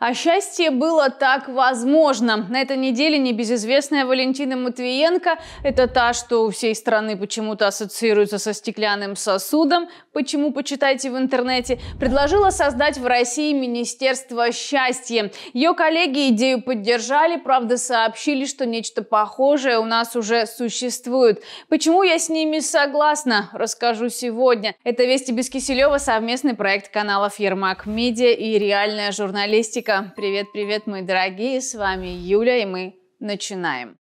А счастье было так возможно. На этой неделе небезызвестная Валентина Матвиенко – это та, что у всей страны почему-то ассоциируется со стеклянным сосудом, почему почитайте в интернете, предложила создать в России Министерство счастья. Ее коллеги идею поддержали, правда сообщили, что нечто похожее у нас уже существует. Почему я с ними согласна, расскажу сегодня. Это «Вести без Киселева» совместный проект каналов Ермак Медиа и «Реальная журналистика» привет-привет, мои дорогие, с вами Юля, и мы начинаем.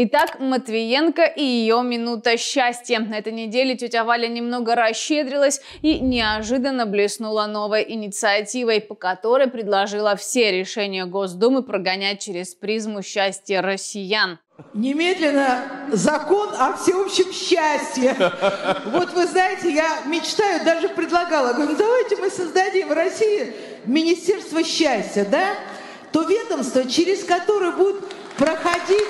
Итак, Матвиенко и ее минута счастья. На этой неделе тетя Валя немного расщедрилась и неожиданно блеснула новой инициативой, по которой предложила все решения Госдумы прогонять через призму счастья россиян. Немедленно закон о всеобщем счастье. Вот вы знаете, я мечтаю, даже предлагала, говорю, «Ну, давайте мы создадим в России Министерство счастья, да? То ведомство, через которое будут проходить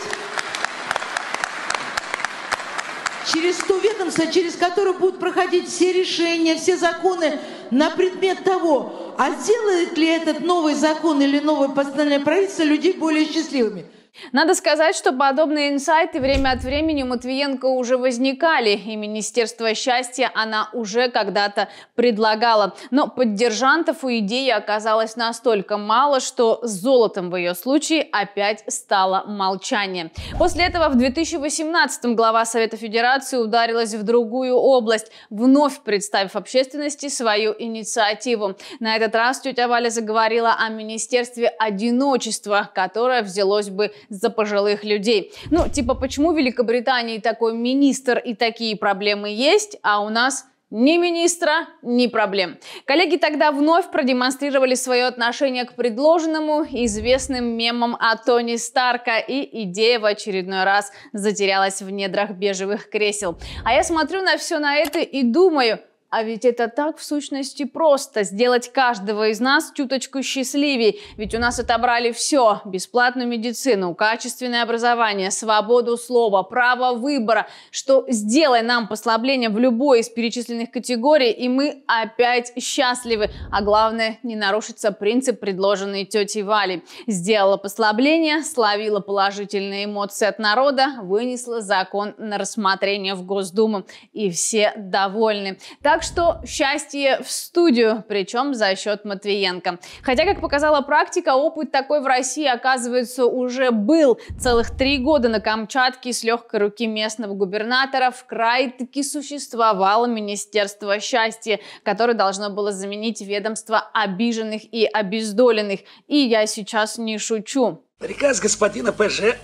через то ведомство, через которое будут проходить все решения, все законы на предмет того, а сделает ли этот новый закон или новое постановление правительства людей более счастливыми. Надо сказать, что подобные инсайты время от времени у Матвиенко уже возникали, и Министерство счастья она уже когда-то предлагала. Но поддержантов у идеи оказалось настолько мало, что золотом в ее случае опять стало молчание. После этого в 2018 глава Совета Федерации ударилась в другую область, вновь представив общественности свою инициативу. На этот раз тетя Валя заговорила о Министерстве одиночества, которое взялось бы за пожилых людей. Ну, типа, почему в Великобритании такой министр и такие проблемы есть, а у нас ни министра, ни проблем. Коллеги тогда вновь продемонстрировали свое отношение к предложенному известным мемам о Тони Старка, и идея в очередной раз затерялась в недрах бежевых кресел. А я смотрю на все на это и думаю, а ведь это так в сущности просто – сделать каждого из нас чуточку счастливей. Ведь у нас отобрали все – бесплатную медицину, качественное образование, свободу слова, право выбора. Что сделай нам послабление в любой из перечисленных категорий, и мы опять счастливы. А главное, не нарушится принцип, предложенный тетей Вали. Сделала послабление, словила положительные эмоции от народа, вынесла закон на рассмотрение в Госдуму. И все довольны. Так так что счастье в студию, причем за счет Матвиенко. Хотя, как показала практика, опыт такой в России, оказывается, уже был. Целых три года на Камчатке с легкой руки местного губернатора в край таки существовало Министерство счастья, которое должно было заменить ведомство обиженных и обездоленных. И я сейчас не шучу. Приказ господина ПЖ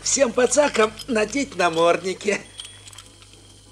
всем пацакам надеть намордники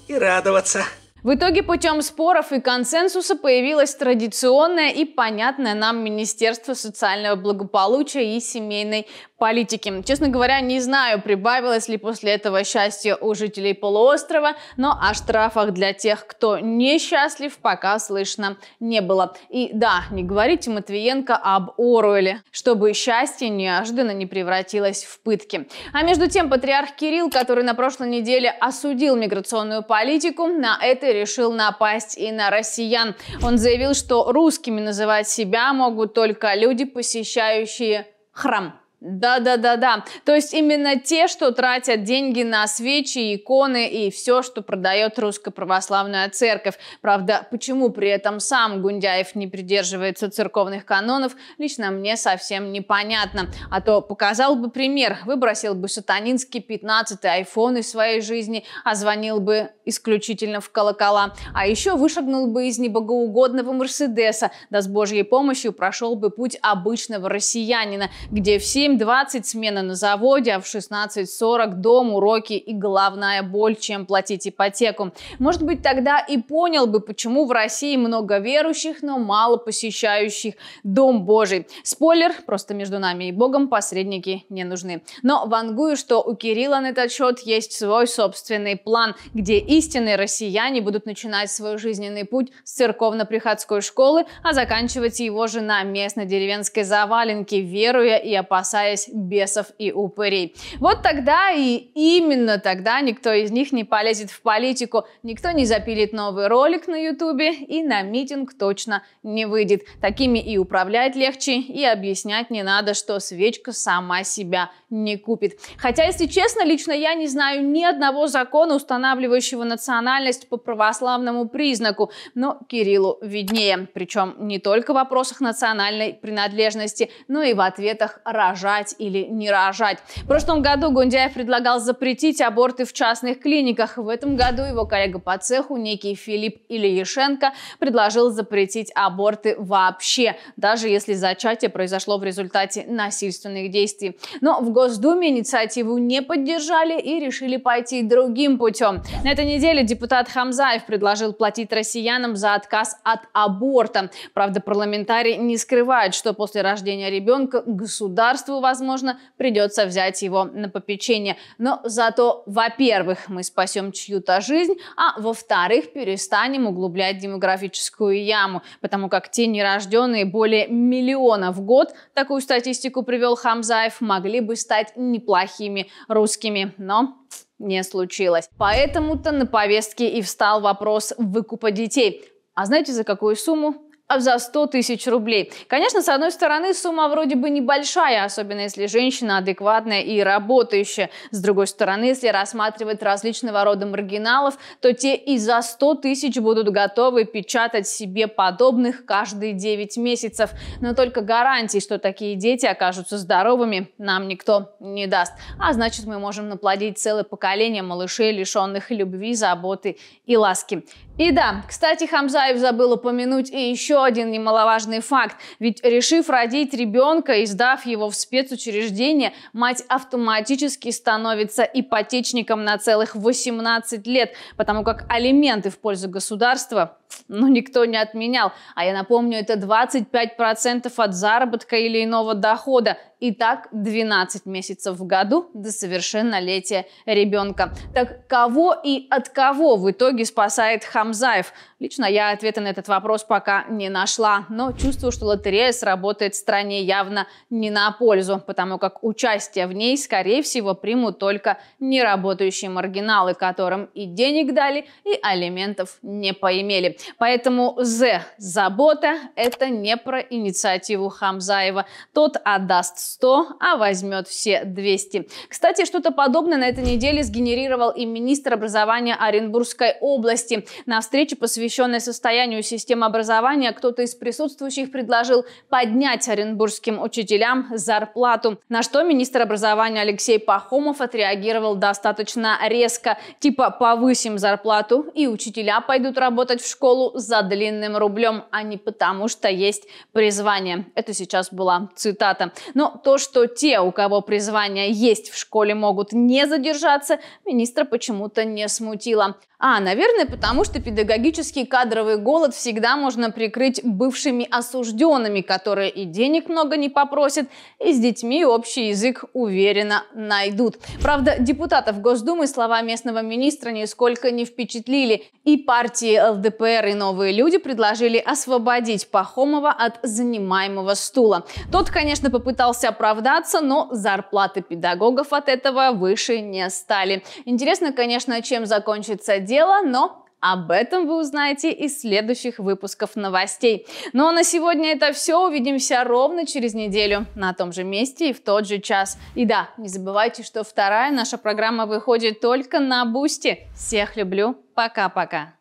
и радоваться. В итоге путем споров и консенсуса появилось традиционное и понятное нам Министерство социального благополучия и семейной политики. Честно говоря, не знаю, прибавилось ли после этого счастье у жителей полуострова, но о штрафах для тех, кто несчастлив, пока слышно не было. И да, не говорите Матвиенко об Оруэле, чтобы счастье неожиданно не превратилось в пытки. А между тем, патриарх Кирилл, который на прошлой неделе осудил миграционную политику, на это решил напасть и на россиян. Он заявил, что русскими называть себя могут только люди, посещающие храм. Да, да, да, да. То есть именно те, что тратят деньги на свечи, иконы и все, что продает Русская Православная Церковь. Правда, почему при этом сам Гундяев не придерживается церковных канонов, лично мне совсем непонятно. А то показал бы пример, выбросил бы сатанинский 15-й айфон из своей жизни, а звонил бы исключительно в колокола. А еще вышагнул бы из небогоугодного Мерседеса, да с Божьей помощью прошел бы путь обычного россиянина, где все 7.20 смена на заводе, а в 16.40 дом, уроки и главная боль, чем платить ипотеку. Может быть, тогда и понял бы, почему в России много верующих, но мало посещающих Дом Божий. Спойлер, просто между нами и Богом посредники не нужны. Но вангую, что у Кирилла на этот счет есть свой собственный план, где истинные россияне будут начинать свой жизненный путь с церковно-приходской школы, а заканчивать его же на местно-деревенской заваленке, веруя и опасаясь опасаясь бесов и упырей. Вот тогда и именно тогда никто из них не полезет в политику, никто не запилит новый ролик на ютубе и на митинг точно не выйдет. Такими и управлять легче, и объяснять не надо, что свечка сама себя не купит. Хотя, если честно, лично я не знаю ни одного закона, устанавливающего национальность по православному признаку, но Кириллу виднее. Причем не только в вопросах национальной принадлежности, но и в ответах «рожать» или «не рожать». В прошлом году Гундяев предлагал запретить аборты в частных клиниках. В этом году его коллега по цеху, некий Филипп Ильишенко, предложил запретить аборты вообще, даже если зачатие произошло в результате насильственных действий. Но в Госдуме инициативу не поддержали и решили пойти другим путем. На этой неделе депутат Хамзаев предложил платить россиянам за отказ от аборта. Правда, парламентарий не скрывает, что после рождения ребенка государству, возможно, придется взять его на попечение. Но зато, во-первых, мы спасем чью-то жизнь, а во-вторых, перестанем углублять демографическую яму, потому как те нерожденные более миллиона в год, такую статистику привел Хамзаев, могли бы стать стать неплохими русскими, но не случилось. Поэтому-то на повестке и встал вопрос выкупа детей. А знаете, за какую сумму? А, за 100 тысяч рублей. Конечно, с одной стороны, сумма вроде бы небольшая, особенно если женщина адекватная и работающая. С другой стороны, если рассматривать различного рода маргиналов, то те и за 100 тысяч будут готовы печатать себе подобных каждые 9 месяцев. Но только гарантий, что такие дети окажутся здоровыми, нам никто не даст. А значит, мы можем наплодить целое поколение малышей, лишенных любви, заботы и ласки. И да, кстати, Хамзаев забыл упомянуть и еще один немаловажный факт. Ведь решив родить ребенка и сдав его в спецучреждение, мать автоматически становится ипотечником на целых 18 лет, потому как алименты в пользу государства ну, никто не отменял. А я напомню, это 25% от заработка или иного дохода и так 12 месяцев в году до совершеннолетия ребенка. Так кого и от кого в итоге спасает Хамзаев? Лично я ответа на этот вопрос пока не нашла, но чувствую, что лотерея сработает стране явно не на пользу, потому как участие в ней, скорее всего, примут только неработающие маргиналы, которым и денег дали, и алиментов не поимели. Поэтому «З» – забота – это не про инициативу Хамзаева. Тот отдаст 100, а возьмет все 200. Кстати, что-то подобное на этой неделе сгенерировал и министр образования Оренбургской области. На встрече, посвященной состоянию системы образования, кто-то из присутствующих предложил поднять оренбургским учителям зарплату, на что министр образования Алексей Пахомов отреагировал достаточно резко, типа повысим зарплату и учителя пойдут работать в школу за длинным рублем, а не потому, что есть призвание. Это сейчас была цитата. Но то, что те, у кого призвание есть в школе, могут не задержаться, министра почему-то не смутило. А, наверное, потому что педагогический кадровый голод всегда можно прикрыть бывшими осужденными, которые и денег много не попросят, и с детьми общий язык уверенно найдут. Правда, депутатов Госдумы слова местного министра нисколько не впечатлили, и партии ЛДПР и «Новые люди» предложили освободить Пахомова от занимаемого стула. Тот, конечно, попытался оправдаться, но зарплаты педагогов от этого выше не стали. Интересно, конечно, чем закончится дело, но об этом вы узнаете из следующих выпусков новостей. Ну а на сегодня это все. Увидимся ровно через неделю на том же месте и в тот же час. И да, не забывайте, что вторая наша программа выходит только на Бусти. Всех люблю. Пока-пока.